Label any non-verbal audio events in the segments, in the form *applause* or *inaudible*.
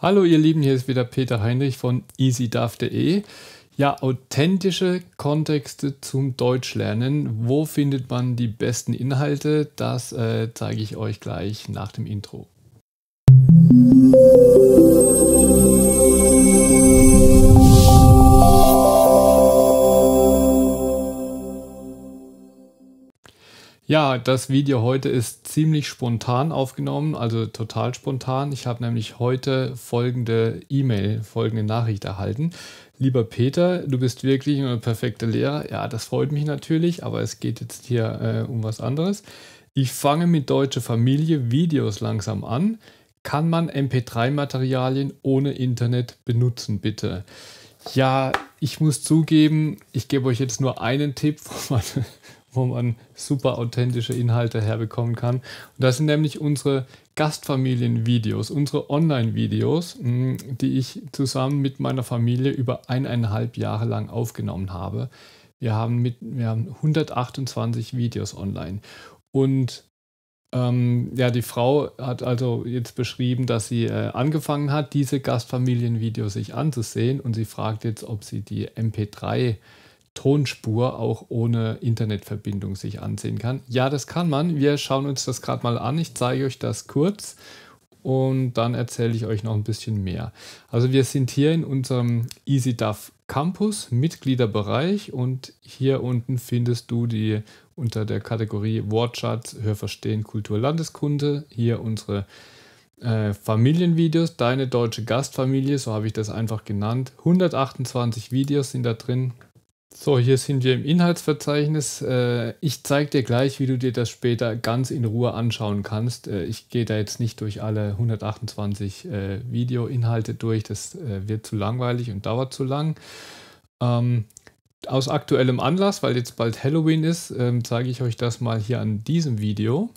Hallo ihr Lieben, hier ist wieder Peter Heinrich von easydav.de. Ja, authentische Kontexte zum Deutschlernen. Wo findet man die besten Inhalte? Das äh, zeige ich euch gleich nach dem Intro. Ja, das Video heute ist ziemlich spontan aufgenommen, also total spontan. Ich habe nämlich heute folgende E-Mail, folgende Nachricht erhalten. Lieber Peter, du bist wirklich eine perfekte Lehrer. Ja, das freut mich natürlich, aber es geht jetzt hier äh, um was anderes. Ich fange mit deutsche Familie Videos langsam an. Kann man MP3-Materialien ohne Internet benutzen, bitte? Ja, ich muss zugeben, ich gebe euch jetzt nur einen Tipp von *laughs* meiner wo man super authentische Inhalte herbekommen kann. Und das sind nämlich unsere Gastfamilienvideos, unsere Online-Videos, hm, die ich zusammen mit meiner Familie über eineinhalb Jahre lang aufgenommen habe. Wir haben, mit, wir haben 128 Videos online. Und ähm, ja, die Frau hat also jetzt beschrieben, dass sie äh, angefangen hat, diese Gastfamilienvideos sich anzusehen und sie fragt jetzt, ob sie die MP3 Tonspur auch ohne Internetverbindung sich ansehen kann. Ja, das kann man. Wir schauen uns das gerade mal an. Ich zeige euch das kurz und dann erzähle ich euch noch ein bisschen mehr. Also wir sind hier in unserem EasyDAF Campus Mitgliederbereich und hier unten findest du die unter der Kategorie Wortschatz Hörverstehen Kultur Landeskunde hier unsere äh, Familienvideos, deine deutsche Gastfamilie, so habe ich das einfach genannt. 128 Videos sind da drin, so, hier sind wir im Inhaltsverzeichnis. Äh, ich zeige dir gleich, wie du dir das später ganz in Ruhe anschauen kannst. Äh, ich gehe da jetzt nicht durch alle 128 äh, Videoinhalte durch. Das wird zu langweilig und dauert zu lang. Ähm, aus aktuellem Anlass, weil jetzt bald Halloween ist, ähm, zeige ich euch das mal hier an diesem Video.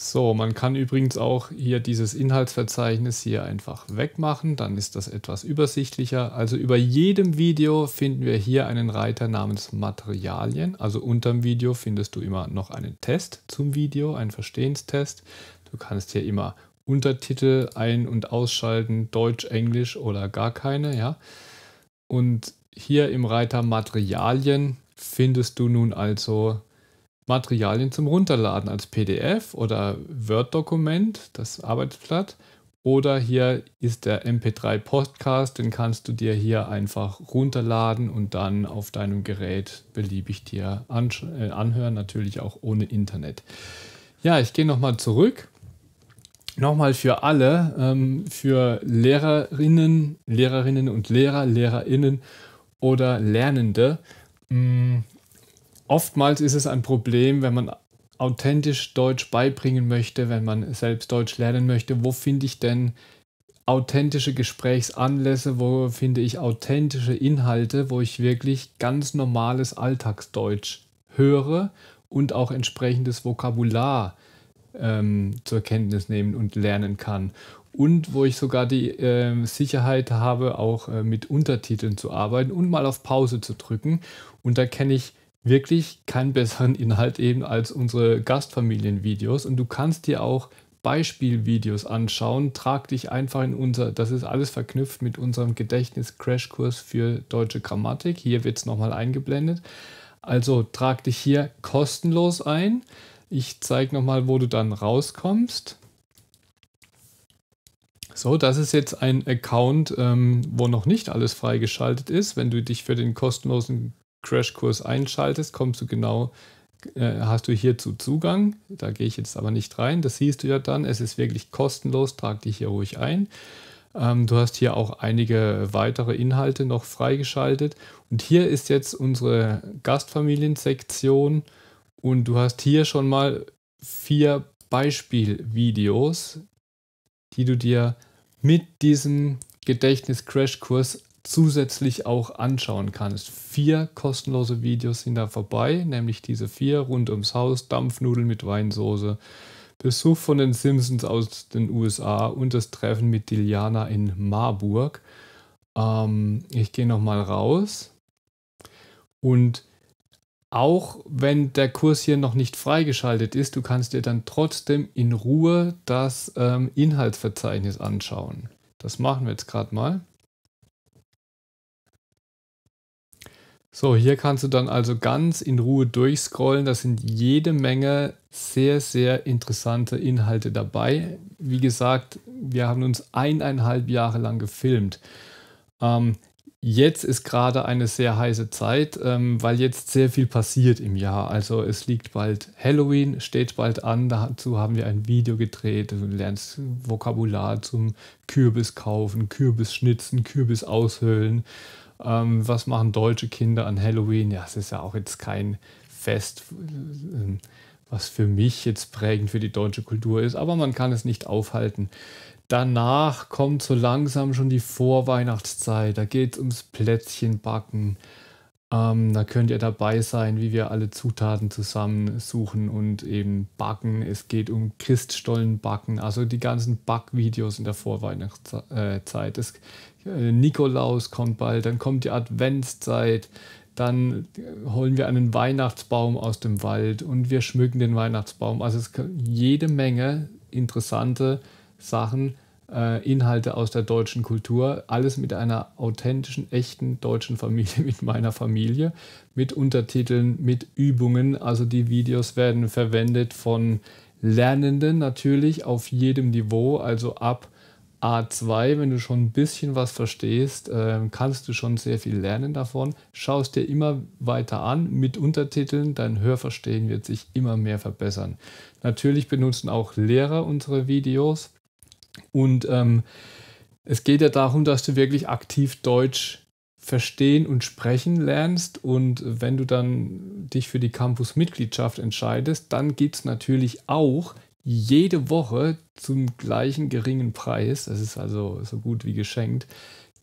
So, man kann übrigens auch hier dieses Inhaltsverzeichnis hier einfach wegmachen, dann ist das etwas übersichtlicher. Also über jedem Video finden wir hier einen Reiter namens Materialien. Also unterm Video findest du immer noch einen Test zum Video, einen Verstehenstest. Du kannst hier immer Untertitel ein- und ausschalten, Deutsch, Englisch oder gar keine, ja. Und hier im Reiter Materialien findest du nun also Materialien zum Runterladen als PDF oder Word-Dokument, das Arbeitsblatt. Oder hier ist der MP3-Podcast, den kannst du dir hier einfach runterladen und dann auf deinem Gerät beliebig dir äh, anhören, natürlich auch ohne Internet. Ja, ich gehe nochmal zurück. Nochmal für alle, ähm, für Lehrerinnen, Lehrerinnen und Lehrer, Lehrerinnen oder Lernende. Mm, oftmals ist es ein Problem, wenn man authentisch Deutsch beibringen möchte, wenn man selbst Deutsch lernen möchte, wo finde ich denn authentische Gesprächsanlässe, wo finde ich authentische Inhalte, wo ich wirklich ganz normales Alltagsdeutsch höre und auch entsprechendes Vokabular ähm, zur Kenntnis nehmen und lernen kann. Und wo ich sogar die äh, Sicherheit habe, auch äh, mit Untertiteln zu arbeiten und mal auf Pause zu drücken. Und da kenne ich wirklich keinen besseren Inhalt eben als unsere Gastfamilienvideos. Und du kannst dir auch Beispielvideos anschauen. Trag dich einfach in unser, das ist alles verknüpft mit unserem Gedächtnis-Crashkurs für deutsche Grammatik. Hier wird es nochmal eingeblendet. Also trag dich hier kostenlos ein. Ich zeige nochmal, wo du dann rauskommst. So, das ist jetzt ein Account, ähm, wo noch nicht alles freigeschaltet ist. Wenn du dich für den kostenlosen Crashkurs einschaltest, kommst du genau, äh, hast du hierzu Zugang. Da gehe ich jetzt aber nicht rein. Das siehst du ja dann. Es ist wirklich kostenlos. Trag dich hier ruhig ein. Ähm, du hast hier auch einige weitere Inhalte noch freigeschaltet. Und hier ist jetzt unsere Gastfamiliensektion. Und du hast hier schon mal vier Beispielvideos, die du dir mit diesem Gedächtnis-Crashkurs zusätzlich auch anschauen kannst. Vier kostenlose Videos sind da vorbei, nämlich diese vier rund ums Haus, Dampfnudeln mit Weinsoße, Besuch von den Simpsons aus den USA und das Treffen mit Diliana in Marburg. Ähm, ich gehe nochmal raus und auch wenn der Kurs hier noch nicht freigeschaltet ist, du kannst dir dann trotzdem in Ruhe das ähm, Inhaltsverzeichnis anschauen. Das machen wir jetzt gerade mal. So, hier kannst du dann also ganz in Ruhe durchscrollen. Da sind jede Menge sehr, sehr interessante Inhalte dabei. Wie gesagt, wir haben uns eineinhalb Jahre lang gefilmt. Ähm, jetzt ist gerade eine sehr heiße Zeit, ähm, weil jetzt sehr viel passiert im Jahr. Also es liegt bald Halloween, steht bald an. Dazu haben wir ein Video gedreht. Du lernst Vokabular zum Kürbis kaufen, Kürbis schnitzen, Kürbis aushöhlen. Ähm, was machen deutsche Kinder an Halloween? Ja, es ist ja auch jetzt kein Fest, ähm, was für mich jetzt prägend für die deutsche Kultur ist, aber man kann es nicht aufhalten. Danach kommt so langsam schon die Vorweihnachtszeit. Da geht es ums Plätzchenbacken. backen ähm, da könnt ihr dabei sein, wie wir alle Zutaten zusammensuchen und eben backen. Es geht um Christstollenbacken, also die ganzen Backvideos in der Vorweihnachtszeit. Das, äh, Nikolaus kommt bald, dann kommt die Adventszeit, dann holen wir einen Weihnachtsbaum aus dem Wald und wir schmücken den Weihnachtsbaum. Also es jede Menge interessante Sachen äh, Inhalte aus der deutschen Kultur, alles mit einer authentischen, echten deutschen Familie, *laughs* mit meiner Familie, mit Untertiteln, mit Übungen. Also die Videos werden verwendet von Lernenden natürlich auf jedem Niveau, also ab A2, wenn du schon ein bisschen was verstehst, äh, kannst du schon sehr viel lernen davon. Schaust dir immer weiter an mit Untertiteln, dein Hörverstehen wird sich immer mehr verbessern. Natürlich benutzen auch Lehrer unsere Videos und ähm, es geht ja darum, dass du wirklich aktiv Deutsch verstehen und sprechen lernst. Und wenn du dann dich für die Campus-Mitgliedschaft entscheidest, dann gibt es natürlich auch jede Woche zum gleichen geringen Preis, das ist also so gut wie geschenkt,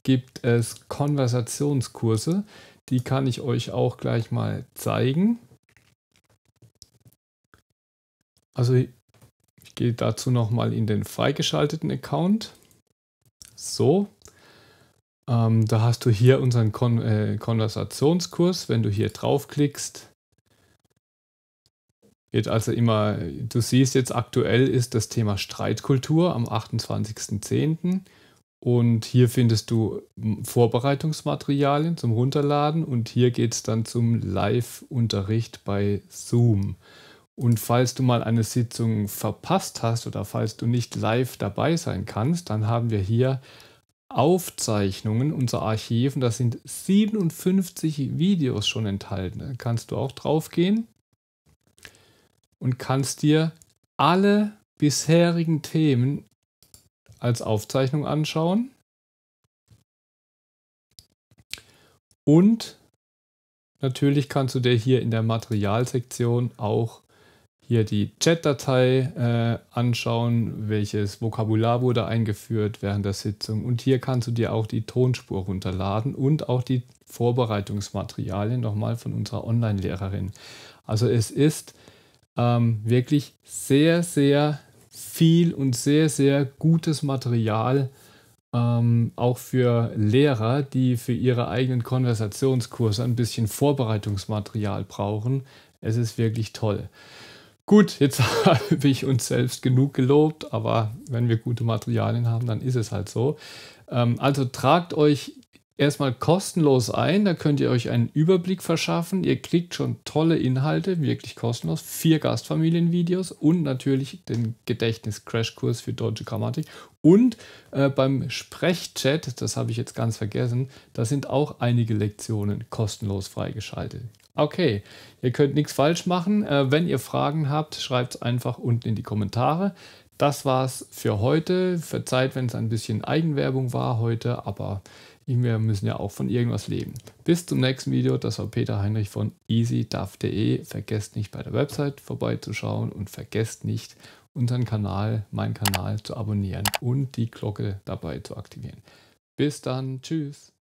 gibt es Konversationskurse. Die kann ich euch auch gleich mal zeigen. Also Gehe dazu nochmal in den freigeschalteten Account. So. Ähm, da hast du hier unseren Kon äh, Konversationskurs. Wenn du hier draufklickst, wird also immer, du siehst jetzt aktuell ist das Thema Streitkultur am 28.10. Und hier findest du Vorbereitungsmaterialien zum Runterladen und hier geht es dann zum Live-Unterricht bei Zoom. Und falls du mal eine Sitzung verpasst hast oder falls du nicht live dabei sein kannst, dann haben wir hier Aufzeichnungen, unser Archiv. Und da sind 57 Videos schon enthalten. Da kannst du auch drauf gehen und kannst dir alle bisherigen Themen als Aufzeichnung anschauen. Und natürlich kannst du dir hier in der Materialsektion auch hier die Chat-Datei äh, anschauen, welches Vokabular wurde eingeführt während der Sitzung. Und hier kannst du dir auch die Tonspur runterladen und auch die Vorbereitungsmaterialien nochmal von unserer Online-Lehrerin. Also es ist ähm, wirklich sehr, sehr viel und sehr, sehr gutes Material, ähm, auch für Lehrer, die für ihre eigenen Konversationskurse ein bisschen Vorbereitungsmaterial brauchen. Es ist wirklich toll. Gut, jetzt *laughs* habe ich uns selbst genug gelobt, aber wenn wir gute Materialien haben, dann ist es halt so. Ähm, also tragt euch erstmal kostenlos ein, da könnt ihr euch einen Überblick verschaffen. Ihr kriegt schon tolle Inhalte, wirklich kostenlos. Vier Gastfamilienvideos und natürlich den Gedächtnis-Crashkurs für deutsche Grammatik. Und äh, beim Sprechchat, das habe ich jetzt ganz vergessen, da sind auch einige Lektionen kostenlos freigeschaltet. Okay, ihr könnt nichts falsch machen. Äh, wenn ihr Fragen habt, schreibt es einfach unten in die Kommentare. Das war's für heute. Verzeiht, wenn es ein bisschen Eigenwerbung war heute, aber wir müssen ja auch von irgendwas leben. Bis zum nächsten Video. Das war Peter Heinrich von easyduff.de. Vergesst nicht bei der Website vorbeizuschauen und vergesst nicht unseren Kanal, meinen Kanal zu abonnieren und die Glocke dabei zu aktivieren. Bis dann. Tschüss.